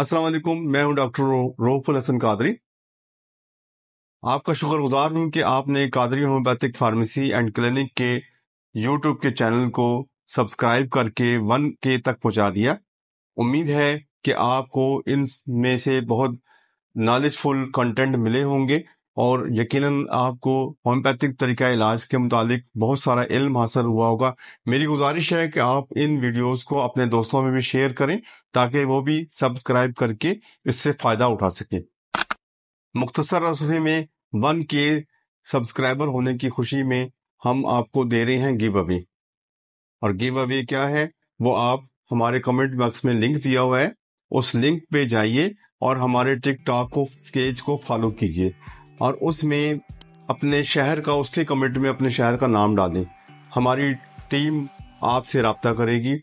अस्सलाम वालेकुम मैं हूं डॉक्टर रोफुल हसन कादरी आपका शुक्रगुजार हूं कि आपने Qadri homeopathic pharmacy and clinic के यूट्यूब के चैनल को सब्सक्राइब करके वन के तक पहुंचा दिया उम्मीद है कि आपको इन में से बहुत नॉलेजफुल कंटेंट मिले होंगे और यकीनन आपको होम्योपैथिक तरीका इलाज के मुतालिक बहुत सारा इल्म हासिल हुआ होगा मेरी गुजारिश है कि आप इन वीडियोस को अपने दोस्तों में भी शेयर करें ताकि वो भी सब्सक्राइब करके इससे फ़ायदा उठा सके मुख्तसर अरसे में वन के सब्सक्राइबर होने की खुशी में हम आपको दे रहे हैं गिव अवे और गिव अवे क्या है वो आप हमारे कमेंट बॉक्स में लिंक दिया हुआ है उस लिंक पे जाइए और हमारे टिकटॉक को पेज को फॉलो कीजिए और उसमें अपने शहर का उसके कमेंट में अपने शहर का नाम डालें हमारी टीम आपसे रबता करेगी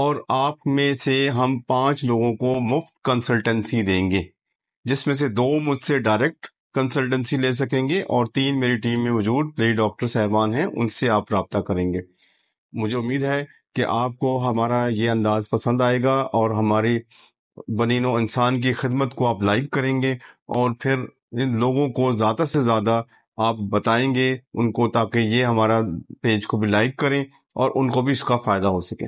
और आप में से हम पांच लोगों को मुफ्त कंसल्टेंसी देंगे जिसमें से दो मुझसे डायरेक्ट कंसल्टेंसी ले सकेंगे और तीन मेरी टीम में मौजूद प्ले डॉक्टर साहबान हैं उनसे आप रबता करेंगे मुझे उम्मीद है कि आपको हमारा ये अंदाज पसंद आएगा और हमारी बनीनो इंसान की खिदमत को आप लाइक करेंगे और फिर इन लोगों को ज़्यादा से ज़्यादा आप बताएंगे उनको ताकि ये हमारा पेज को भी लाइक करें और उनको भी इसका फ़ायदा हो सके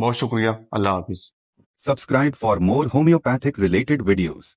बहुत शुक्रिया अल्लाह हाफिज़ subscribe for more homeopathic related videos